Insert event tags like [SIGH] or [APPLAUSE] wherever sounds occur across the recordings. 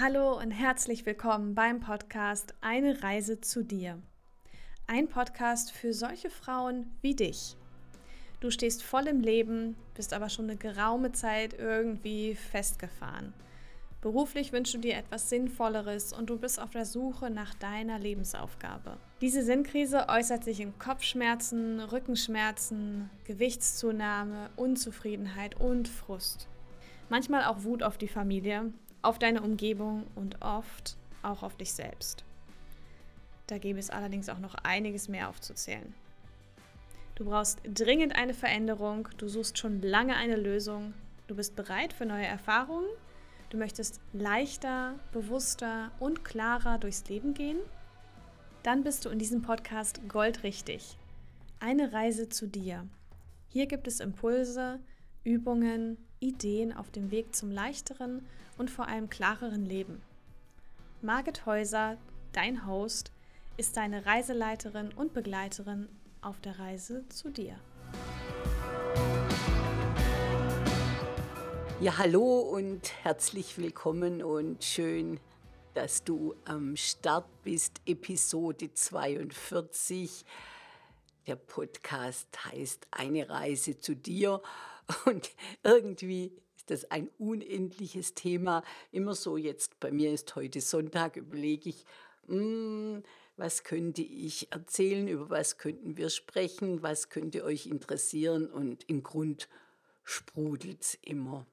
Hallo und herzlich willkommen beim Podcast Eine Reise zu dir. Ein Podcast für solche Frauen wie dich. Du stehst voll im Leben, bist aber schon eine geraume Zeit irgendwie festgefahren. Beruflich wünschst du dir etwas Sinnvolleres und du bist auf der Suche nach deiner Lebensaufgabe. Diese Sinnkrise äußert sich in Kopfschmerzen, Rückenschmerzen, Gewichtszunahme, Unzufriedenheit und Frust. Manchmal auch Wut auf die Familie, auf deine Umgebung und oft auch auf dich selbst. Da gäbe es allerdings auch noch einiges mehr aufzuzählen. Du brauchst dringend eine Veränderung, du suchst schon lange eine Lösung, du bist bereit für neue Erfahrungen, du möchtest leichter, bewusster und klarer durchs Leben gehen. Dann bist du in diesem Podcast goldrichtig. Eine Reise zu dir. Hier gibt es Impulse, Übungen, Ideen auf dem Weg zum leichteren und vor allem klareren Leben. Margit Häuser, dein Host, ist deine Reiseleiterin und Begleiterin auf der Reise zu dir. Ja, hallo und herzlich willkommen und schön, dass du am Start bist. Episode 42. Der Podcast heißt Eine Reise zu dir und irgendwie ist das ein unendliches Thema. Immer so jetzt, bei mir ist heute Sonntag, überlege ich, mh, hm, was könnte ich erzählen, über was könnten wir sprechen, was könnte euch interessieren und im Grund sprudelt es immer.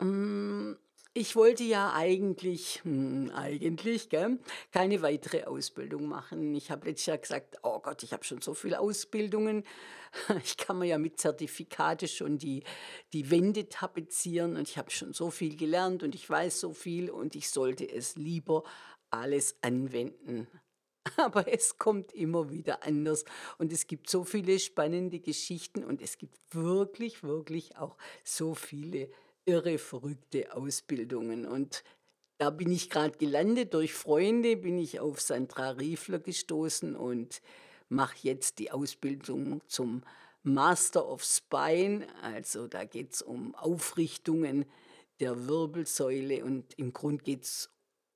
Mh, hm, ich wollte ja eigentlich, hm, eigentlich, gell, keine weitere Ausbildung machen. Ich habe letztes Jahr gesagt, oh Gott, ich habe schon so viele Ausbildungen. [LAUGHS] Ich kann mir ja mit Zertifikate schon die, die Wände tapezieren und ich habe schon so viel gelernt und ich weiß so viel und ich sollte es lieber alles anwenden. [LAUGHS] Aber es kommt immer wieder anders und es gibt so viele spannende Geschichten und es gibt wirklich, wirklich auch so viele irre verrückte Ausbildungen. Und da bin ich gerade gelandet. Durch Freunde bin ich auf Sandra Riefler gestoßen und mache jetzt die Ausbildung zum Master of Spine. Also da geht es um Aufrichtungen der Wirbelsäule und im Grund geht es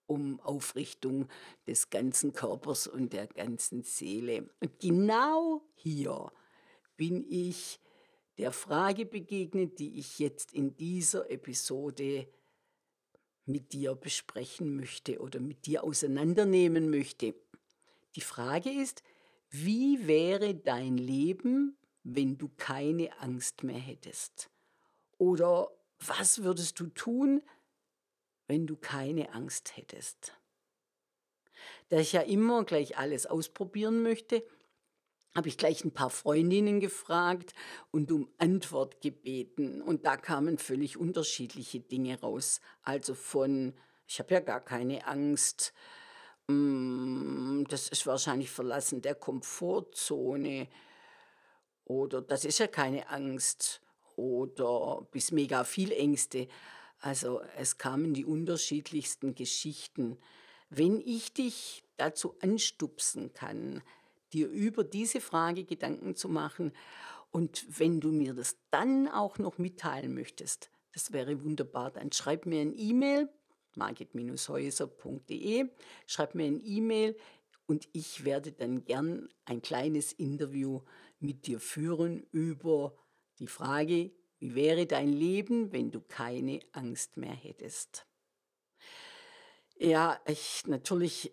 um Aufrichtung des ganzen Körpers und der ganzen Seele. Und genau hier bin ich der Frage begegnen, die ich jetzt in dieser Episode mit dir besprechen möchte oder mit dir auseinandernehmen möchte. Die Frage ist, wie wäre dein Leben, wenn du keine Angst mehr hättest? Oder was würdest du tun, wenn du keine Angst hättest? Da ich ja immer gleich alles ausprobieren möchte, habe ich gleich ein paar Freundinnen gefragt und um Antwort gebeten. Und da kamen völlig unterschiedliche Dinge raus. Also von, ich habe ja gar keine Angst, mm, das ist wahrscheinlich Verlassen der Komfortzone oder das ist ja keine Angst oder bis mega viel Ängste. Also es kamen die unterschiedlichsten Geschichten. Wenn ich dich dazu anstupsen kann, dir über diese Frage Gedanken zu machen. Und wenn du mir das dann auch noch mitteilen möchtest, das wäre wunderbar, dann schreib mir ein E-Mail, market häuserde schreib mir ein E-Mail und ich werde dann gern ein kleines Interview mit dir führen über die Frage, wie wäre dein Leben, wenn du keine Angst mehr hättest? Ja, ich, natürlich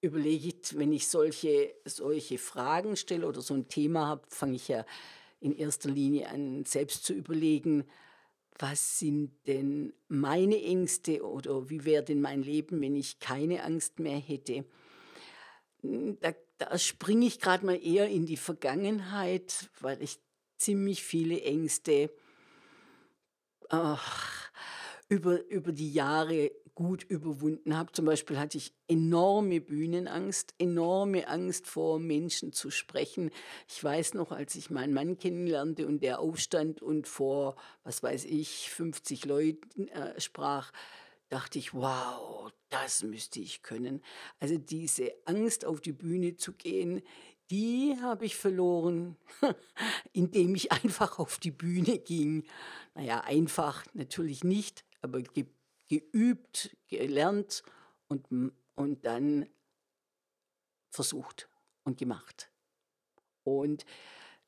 überlegt, wenn ich solche, solche Fragen stelle oder so ein Thema habe, fange ich ja in erster Linie an, selbst zu überlegen, was sind denn meine Ängste oder wie wäre denn mein Leben, wenn ich keine Angst mehr hätte. Hm, da, da springe ich gerade mal eher in die Vergangenheit, weil ich ziemlich viele Ängste ach, über, über die Jahre gut überwunden habe. Zum Beispiel hatte ich enorme Bühnenangst, enorme Angst vor Menschen zu sprechen. Ich weiß noch, als ich meinen Mann kennenlernte und der aufstand und vor, was weiß ich, 50 Leuten äh, sprach, dachte ich, wow, das müsste ich können. Also diese Angst, auf die Bühne zu gehen, die habe ich verloren, [LAUGHS] indem ich einfach auf die Bühne ging. Naja, einfach natürlich nicht, aber gibt geübt, gelernt und, und dann versucht und gemacht. Und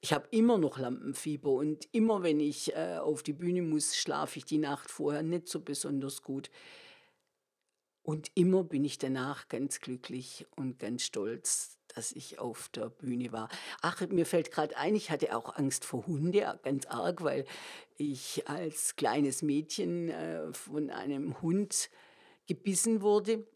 ich habe immer noch Lampenfieber und immer wenn ich äh, auf die Bühne muss, schlafe ich die Nacht vorher nicht so besonders gut. Und immer bin ich danach ganz glücklich und ganz stolz, dass ich auf der Bühne war. Ach, mir fällt gerade ein, ich hatte auch Angst vor Hunde, ganz arg, weil ich als kleines Mädchen äh, von einem Hund gebissen wurde.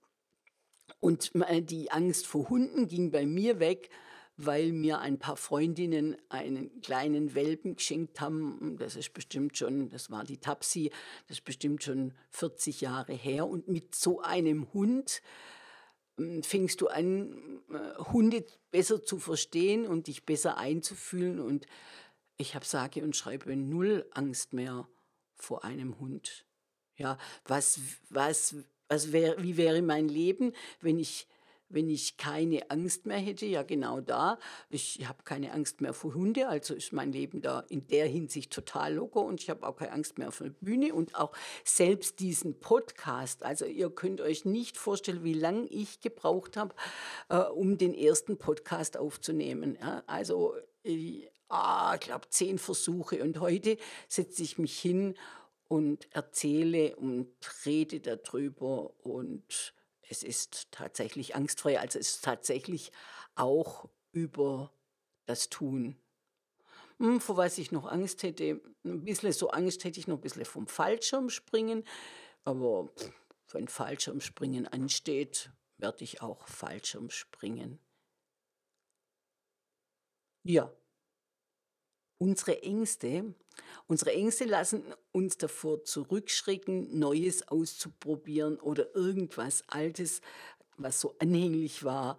Und die Angst vor Hunden ging bei mir weg, weil mir ein paar Freundinnen einen kleinen Welpen geschenkt haben. Das ist bestimmt schon, das war die Tapsi, das ist bestimmt schon 40 Jahre her. Und mit so einem Hund ähm, fängst du an, äh, Hunde besser zu verstehen und dich besser einzufühlen. Und ich habe sage und schreibe null Angst mehr vor einem Hund. Ja, was, was, was wär, wie wäre mein Leben, wenn ich wenn ich keine Angst mehr hätte, ja genau da, ich habe keine Angst mehr vor Hunde, also ist mein Leben da in der Hinsicht total locker und ich habe auch keine Angst mehr vor der Bühne und auch selbst diesen Podcast. Also ihr könnt euch nicht vorstellen, wie lange ich gebraucht habe, äh, um den ersten Podcast aufzunehmen. Ja? Also äh, ah, ich ah, glaube zehn Versuche und heute setze ich mich hin und erzähle und rede darüber und es ist tatsächlich angstfrei, also es ist tatsächlich auch über das Tun. Hm, vor was ich noch Angst hätte, ein bisschen so Angst hätte ich noch ein bisschen vom Fallschirm springen, aber wenn Fallschirmspringen ansteht, werde ich auch Fallschirmspringen. Ja, unsere Ängste Unsere Ängste lassen uns davor zurückschrecken, Neues auszuprobieren oder irgendwas Altes, was so anhänglich war,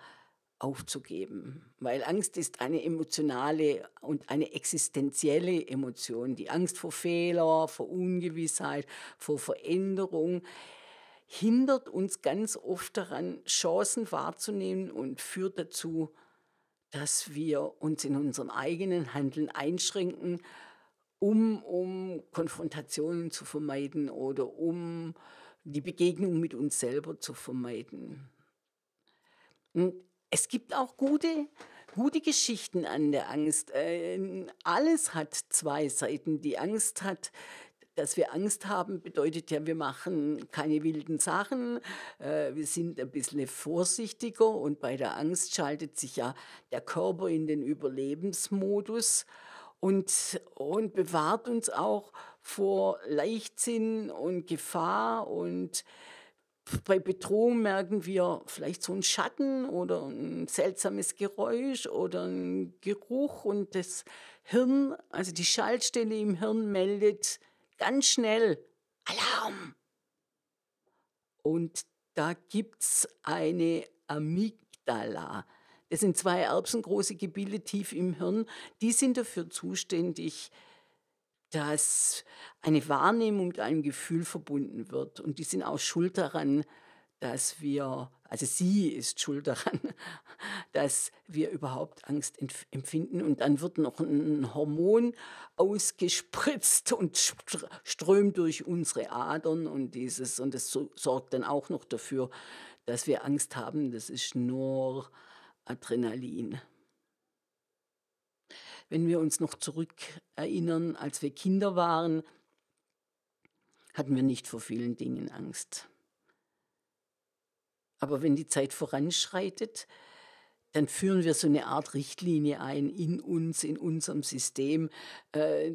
aufzugeben. Weil Angst ist eine emotionale und eine existenzielle Emotion. Die Angst vor Fehler, vor Ungewissheit, vor Veränderung hindert uns ganz oft daran, Chancen wahrzunehmen und führt dazu, dass wir uns in unserem eigenen Handeln einschränken um, um Konfrontationen zu vermeiden oder um die Begegnung mit uns selber zu vermeiden. Und es gibt auch gute, gute Geschichten an der Angst. Äh, alles hat zwei Seiten. Die Angst hat, dass wir Angst haben, bedeutet ja, wir machen keine wilden Sachen, äh, wir sind ein bisschen vorsichtiger und bei der Angst schaltet sich ja der Körper in den Überlebensmodus und, und bewahrt uns auch vor Leichtsinn und Gefahr und bei Bedrohung merken wir vielleicht so einen Schatten oder ein seltsames Geräusch oder einen Geruch und das Hirn, also die Schaltstelle im Hirn meldet ganz schnell Alarm. Und da gibt es eine Amygdala. Das sind zwei erbsengroße Gebilde tief im Hirn. Die sind dafür zuständig, dass eine Wahrnehmung mit einem Gefühl verbunden wird. Und die sind auch schuld daran, dass wir, also sie ist schuld daran, [LAUGHS] dass wir überhaupt Angst empfinden. Und dann wird noch ein Hormon ausgespritzt und strömt durch unsere Adern und dieses. Und das sorgt dann auch noch dafür, dass wir Angst haben. Das ist nur Adrenalin. Wenn wir uns noch zurückerinnern, als wir Kinder waren, hatten wir nicht vor vielen Dingen Angst. Aber wenn die Zeit voranschreitet, dann führen wir so eine Art Richtlinie ein in uns, in unserem System, äh,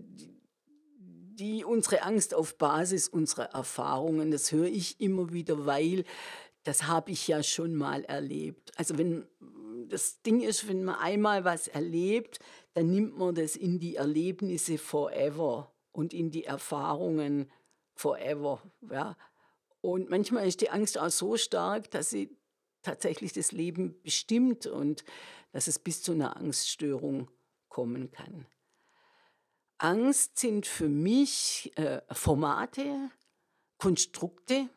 die unsere Angst auf Basis unserer Erfahrungen, das höre ich immer wieder, weil das habe ich ja schon mal erlebt. Also wenn das Ding ist, wenn man einmal was erlebt, dann nimmt man das in die Erlebnisse forever und in die Erfahrungen forever. Ja. Und manchmal ist die Angst auch so stark, dass sie tatsächlich das Leben bestimmt und dass es bis zu einer Angststörung kommen kann. Angst sind für mich äh, Formate, Konstrukte,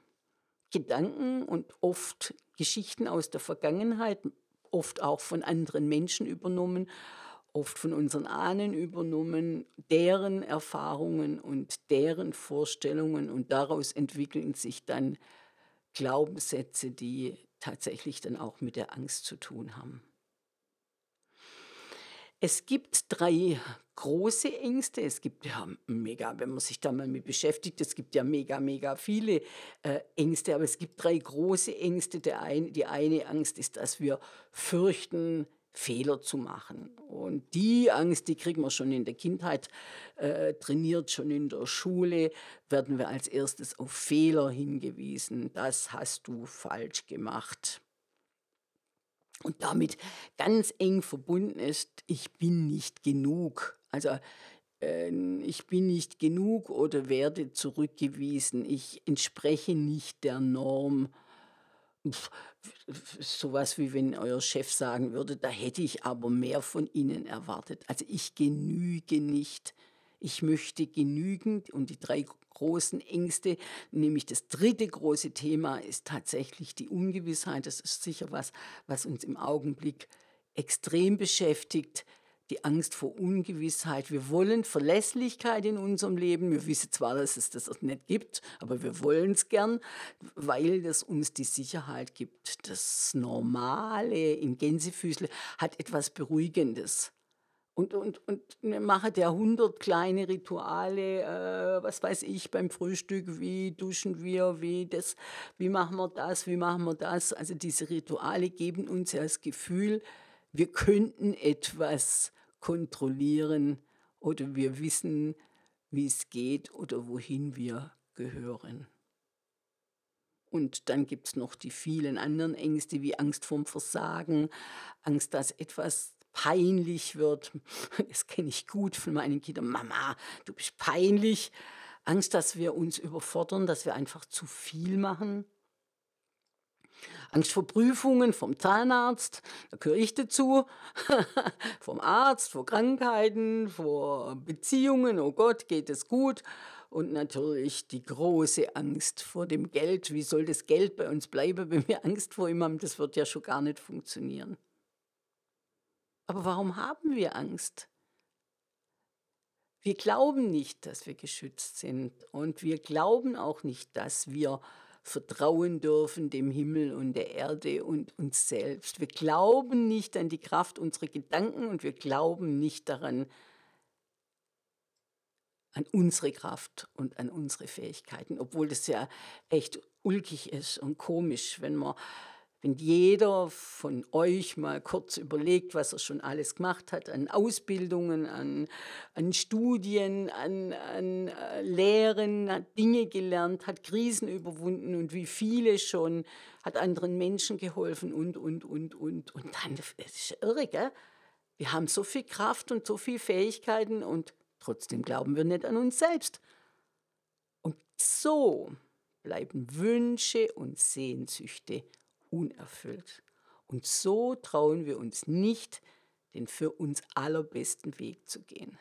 Gedanken und oft Geschichten aus der Vergangenheit, oft auch von anderen Menschen übernommen, oft von unseren Ahnen übernommen, deren Erfahrungen und deren Vorstellungen und daraus entwickeln sich dann Glaubenssätze, die tatsächlich dann auch mit der Angst zu tun haben. Es gibt drei große Ängste. Es gibt ja mega, wenn man sich da mal mit beschäftigt, es gibt ja mega, mega viele äh, Ängste, aber es gibt drei große Ängste. Der ein, die eine Angst ist, dass wir fürchten, Fehler zu machen. Und die Angst, die kriegen wir schon in der Kindheit äh, trainiert, schon in der Schule werden wir als erstes auf Fehler hingewiesen. Das hast du falsch gemacht und damit ganz eng verbunden ist, ich bin nicht genug. Also ähm, ich bin nicht genug oder werde zurückgewiesen, ich entspreche nicht der Norm. Pff, sowas wie wenn euer Chef sagen würde, da hätte ich aber mehr von Ihnen erwartet. Also ich genüge nicht. Ich möchte genügend und die drei großen Ängste, nämlich das dritte große Thema ist tatsächlich die Ungewissheit. Das ist sicher was, was uns im Augenblick extrem beschäftigt die Angst vor Ungewissheit. Wir wollen Verlässlichkeit in unserem Leben. Wir wissen zwar, dass es das nicht gibt, aber wir wollen es gern, weil das uns die Sicherheit gibt. Das Normale in Gänsefüßle hat etwas Beruhigendes und, und, und mache der 100 kleine Rituale, äh, was weiß ich, beim Frühstück, wie duschen wir, wie das, wie machen wir das, wie machen wir das. Also diese Rituale geben uns ja das Gefühl, wir könnten etwas kontrollieren oder wir wissen, wie es geht oder wohin wir gehören. Und dann gibt es noch die vielen anderen Ängste wie Angst vorm Versagen, Angst, dass etwas peinlich wird. [LAUGHS] Das kenne ich gut von meinen Kindern. Mama, du bist peinlich. Angst, dass wir uns überfordern, dass wir einfach zu viel machen. Angst vor Prüfungen vom Zahnarzt, da gehöre ich dazu, [LAUGHS] vom Arzt, vor Krankheiten, vor Beziehungen, oh Gott, geht es gut. Und natürlich die große Angst vor dem Geld. Wie soll das Geld bei uns bleiben, wenn wir Angst vor ihm haben? Das wird ja schon gar nicht funktionieren. Aber warum haben wir Angst? Wir glauben nicht, dass wir geschützt sind und wir glauben auch nicht, dass wir vertrauen dürfen dem Himmel und der Erde und uns selbst. Wir glauben nicht an die Kraft unserer Gedanken und wir glauben nicht daran, an unsere Kraft und an unsere Fähigkeiten, obwohl das ja echt ulkig ist und komisch, wenn man wenn jeder von euch mal kurz überlegt, was er schon alles gemacht hat an Ausbildungen, an, an Studien, an, an äh, Lehren, hat Dinge gelernt, hat Krisen überwunden und wie viele schon, hat anderen Menschen geholfen und, und, und, und. Und dann, das ist irre, gell? Wir haben so viel Kraft und so viele Fähigkeiten und trotzdem glauben wir nicht an uns selbst. Und so bleiben Wünsche und Sehnsüchte unerfüllt. Und so trauen wir uns nicht, den für uns allerbesten Weg zu gehen.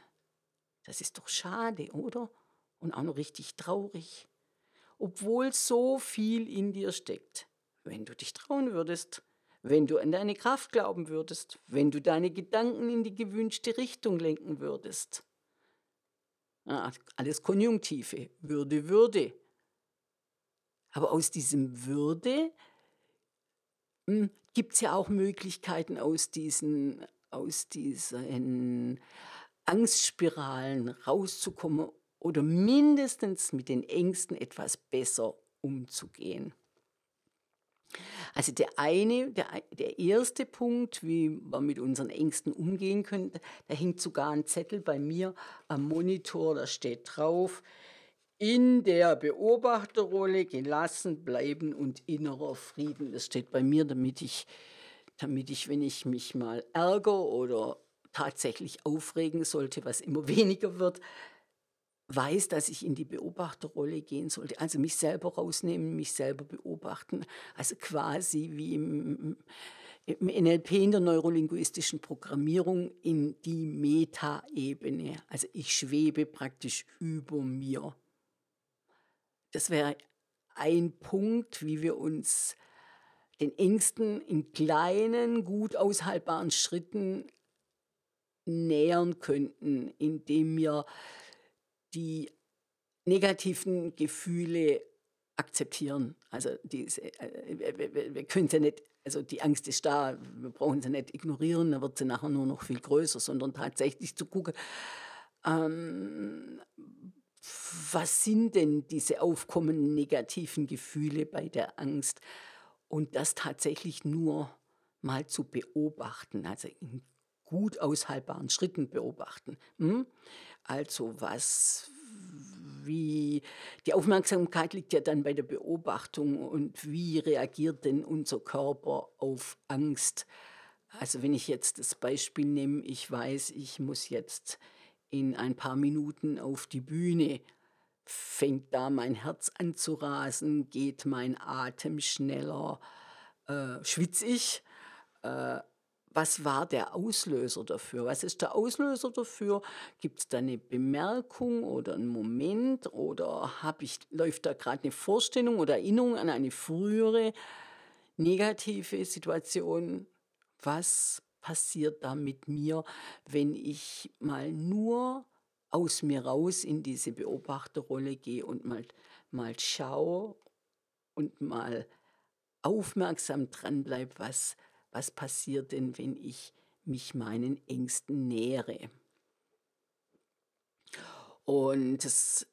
Das ist doch schade, oder? Und auch noch richtig traurig. Obwohl so viel in dir steckt. Wenn du dich trauen würdest, wenn du an deine Kraft glauben würdest, wenn du deine Gedanken in die gewünschte Richtung lenken würdest. Ja, alles Konjunktive, Würde, Würde. Aber aus diesem Würde hm, gibt es ja auch Möglichkeiten aus diesen, aus diesen Angstspiralen rauszukommen oder mindestens mit den Ängsten etwas besser umzugehen. Also der eine, der, der erste Punkt, wie man mit unseren Ängsten umgehen könnte, da hängt sogar ein Zettel bei mir am Monitor, da steht drauf, in der Beobachterrolle gelassen bleiben und innerer Frieden. Das steht bei mir, damit ich, damit ich, wenn ich mich mal ärgere oder tatsächlich aufregen sollte, was immer [LAUGHS] weniger wird, weiß, dass ich in die Beobachterrolle gehen sollte. Also mich selber rausnehmen, mich selber beobachten. Also quasi wie im, im NLP, in der neurolinguistischen Programmierung, in die Meta-Ebene. Also ich schwebe praktisch über mir. Das wäre ein Punkt, wie wir uns den Ängsten in kleinen, gut aushaltbaren Schritten nähern könnten, indem wir die negativen Gefühle akzeptieren. Also diese, äh, wir können sie nicht, also die Angst ist da, wir brauchen sie nicht ignorieren, dann wird sie nachher nur noch viel größer, sondern tatsächlich zu gucken, ähm, was sind denn diese aufkommenden negativen Gefühle bei der Angst und das tatsächlich nur mal zu beobachten, also in gut aushaltbaren Schritten beobachten. Hm? Also was, wie, die Aufmerksamkeit liegt ja dann bei der Beobachtung und wie reagiert denn unser Körper auf Angst? Also wenn ich jetzt das Beispiel nehme, ich weiß, ich muss jetzt in ein paar Minuten auf die Bühne, fängt da mein Herz an zu rasen, geht mein Atem schneller, äh, schwitze ich. Äh, was war der Auslöser dafür? Was ist der Auslöser dafür? Gibt es da eine Bemerkung oder einen Moment oder hab ich, läuft da gerade eine Vorstellung oder Erinnerung an eine frühere negative Situation? Was passiert da mit mir, wenn ich mal nur aus mir raus in diese Beobachterrolle gehe und mal, mal schaue und mal aufmerksam dranbleibe, was, was passiert denn, wenn ich mich meinen Ängsten nähere. Und das,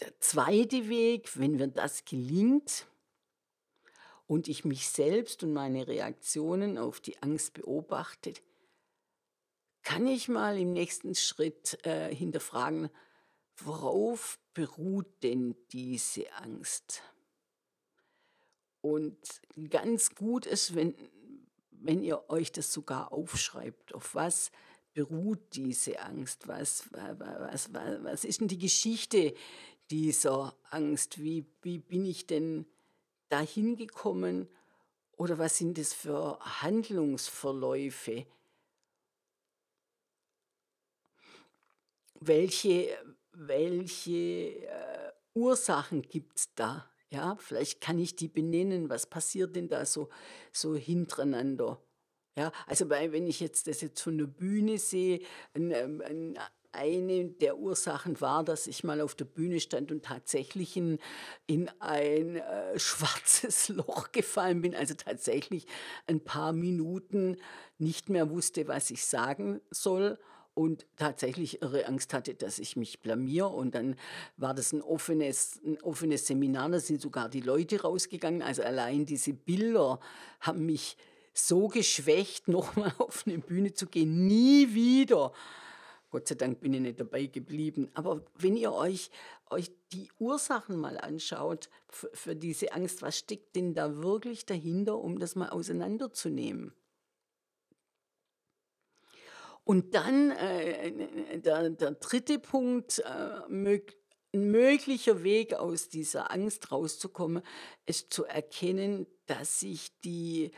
der zweite Weg, wenn mir das gelingt, und ich mich selbst und meine Reaktionen auf die Angst beobachte, kann ich mal im nächsten Schritt äh, hinterfragen, worauf beruht denn diese Angst? Und ganz gut ist, wenn, wenn ihr euch das sogar aufschreibt, auf was beruht diese Angst, was, was, was, was ist denn die Geschichte dieser Angst, wie, wie bin ich denn dahin gekommen oder was sind das für Handlungsverläufe? Welche, welche äh, Ursachen gibt es da? Ja, vielleicht kann ich die benennen. Was passiert denn da so, so hintereinander? Ja, also wenn ich jetzt das jetzt von der Bühne sehe, ein, ähm, ein, eine der Ursachen war, dass ich mal auf der Bühne stand und tatsächlich in, in ein äh, schwarzes [LAUGHS] Loch gefallen bin, also tatsächlich ein paar Minuten nicht mehr wusste, was ich sagen soll und tatsächlich irre Angst hatte, dass ich mich blamier. Und dann war das ein offenes, ein offenes Seminar, da sind sogar die Leute rausgegangen. Also allein diese Bilder haben mich so geschwächt, [LAUGHS] nochmal auf eine Bühne zu gehen. Nie wieder Gott sei Dank bin ich nicht dabei geblieben. Aber wenn ihr euch, euch die Ursachen mal anschaut für, für diese Angst, was steckt denn da wirklich dahinter, um das mal auseinanderzunehmen? Und dann äh, äh, der, der, dritte Punkt, äh, mög ein möglicher Weg aus dieser Angst rauszukommen, ist zu erkennen, dass sich die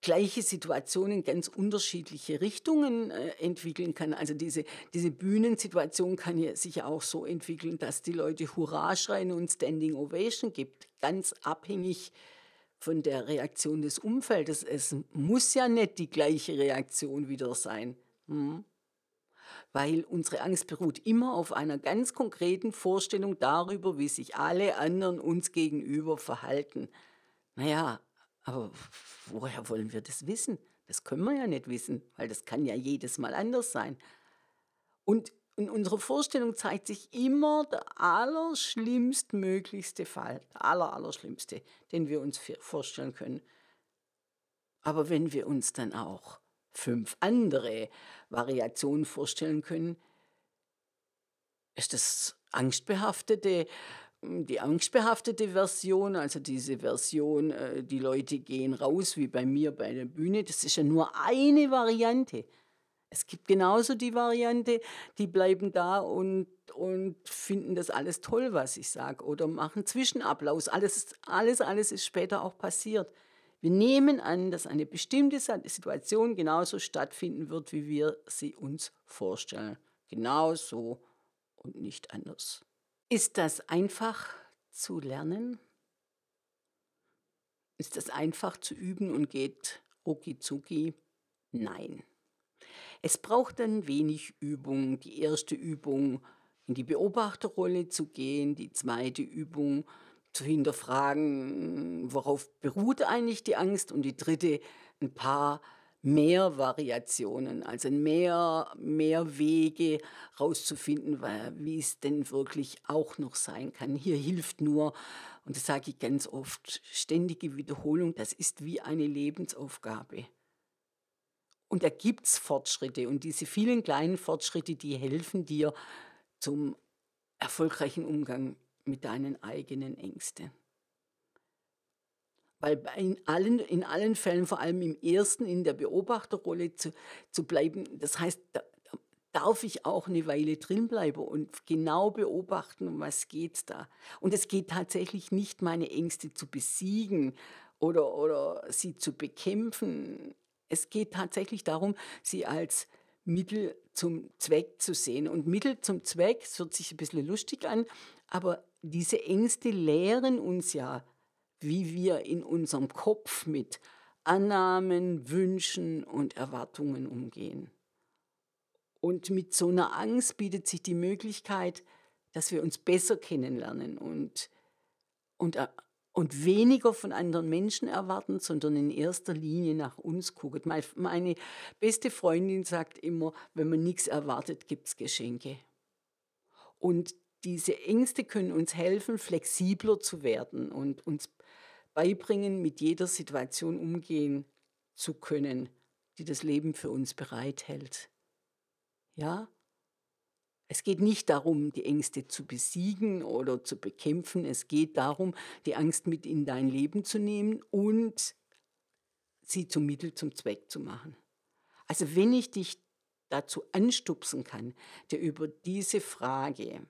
gleiche Situation in ganz unterschiedliche Richtungen äh, entwickeln kann. Also diese, diese Bühnensituation kann ja sich auch so entwickeln, dass die Leute Hurra schreien und Standing Ovation gibt, ganz abhängig von der Reaktion des Umfeldes. Es muss ja nicht die gleiche Reaktion wieder sein. Hm? Weil unsere Angst beruht immer auf einer ganz konkreten Vorstellung darüber, wie sich alle anderen uns gegenüber verhalten. Naja, aber woher wollen wir das wissen? Das können wir ja nicht wissen, weil das kann ja jedes Mal anders sein. Und in unserer Vorstellung zeigt sich immer der allerschlimmstmöglichste Fall, der aller, allerschlimmste, den wir uns vorstellen können. Aber wenn wir uns dann auch fünf andere Variationen vorstellen können, ist das angstbehaftete hm, die angstbehaftete Version, also diese Version, äh, die Leute gehen raus, wie bei mir bei der Bühne, das ist ja nur eine Variante. Es gibt genauso die Variante, die bleiben da und, und finden das alles toll, was ich sage, oder machen Zwischenapplaus. Alles, alles, alles ist später auch passiert. Wir nehmen an, dass eine bestimmte Situation genauso stattfinden wird, wie wir sie uns vorstellen. Genauso und nicht anders. Ist das einfach zu lernen? Ist das einfach zu üben und geht okizuki? Nein. Es braucht dann wenig Übung. Die erste Übung, in die Beobachterrolle zu gehen, die zweite Übung zu hinterfragen, worauf beruht eigentlich die Angst und die dritte, ein paar mehr Variationen, also mehr, mehr Wege rauszufinden, wie es denn wirklich auch noch sein kann. Hier hilft nur, und das sage ich ganz oft, ständige Wiederholung, das ist wie eine Lebensaufgabe. Und da gibt es Fortschritte und diese vielen kleinen Fortschritte, die helfen dir zum erfolgreichen Umgang mit deinen eigenen Ängsten. Weil in allen, in allen Fällen, vor allem im ersten, in der Beobachterrolle zu, zu bleiben, das heißt, da darf ich auch eine Weile drinbleiben und genau beobachten, um was geht's da. Und es geht tatsächlich nicht, meine Ängste zu besiegen oder, oder sie zu bekämpfen. Es geht tatsächlich darum, sie als Mittel zum Zweck zu sehen. Und Mittel zum Zweck, das hört sich ein bisschen lustig an, aber diese Ängste lehren uns ja wie wir in unserem Kopf mit Annahmen, Wünschen und Erwartungen umgehen. Und mit so einer Angst bietet sich die Möglichkeit, dass wir uns besser kennenlernen und, und, äh, und weniger von anderen Menschen erwarten, sondern in erster Linie nach uns gucken. Meine beste Freundin sagt immer, wenn man nichts erwartet, gibt es Geschenke. Und diese Ängste können uns helfen, flexibler zu werden und uns beibringen, mit jeder Situation umgehen zu können, die das Leben für uns bereithält. Ja? Es geht nicht darum, die Ängste zu besiegen oder zu bekämpfen. Es geht darum, die Angst mit in dein Leben zu nehmen und sie zum Mittel zum Zweck zu machen. Also wenn ich dich dazu anstupsen kann, dir über diese Frage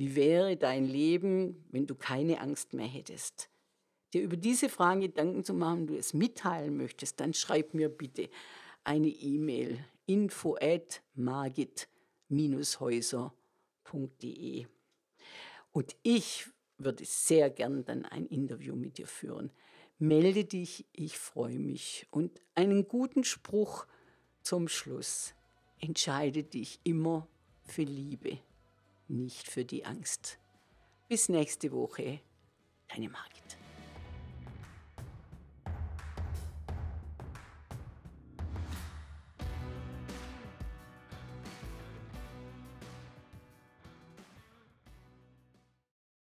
wie wäre dein Leben, wenn du keine Angst mehr hättest? Dir über diese Fragen Gedanken zu machen, du es mitteilen möchtest, dann schreib mir bitte eine E-Mail info at margit-häuser.de. Und ich würde sehr gern dann ein Interview mit dir führen. Melde dich, ich freue mich. Und einen guten Spruch zum Schluss. Entscheide dich immer für Liebe nicht für die Angst. Bis nächste Woche, deine Margit.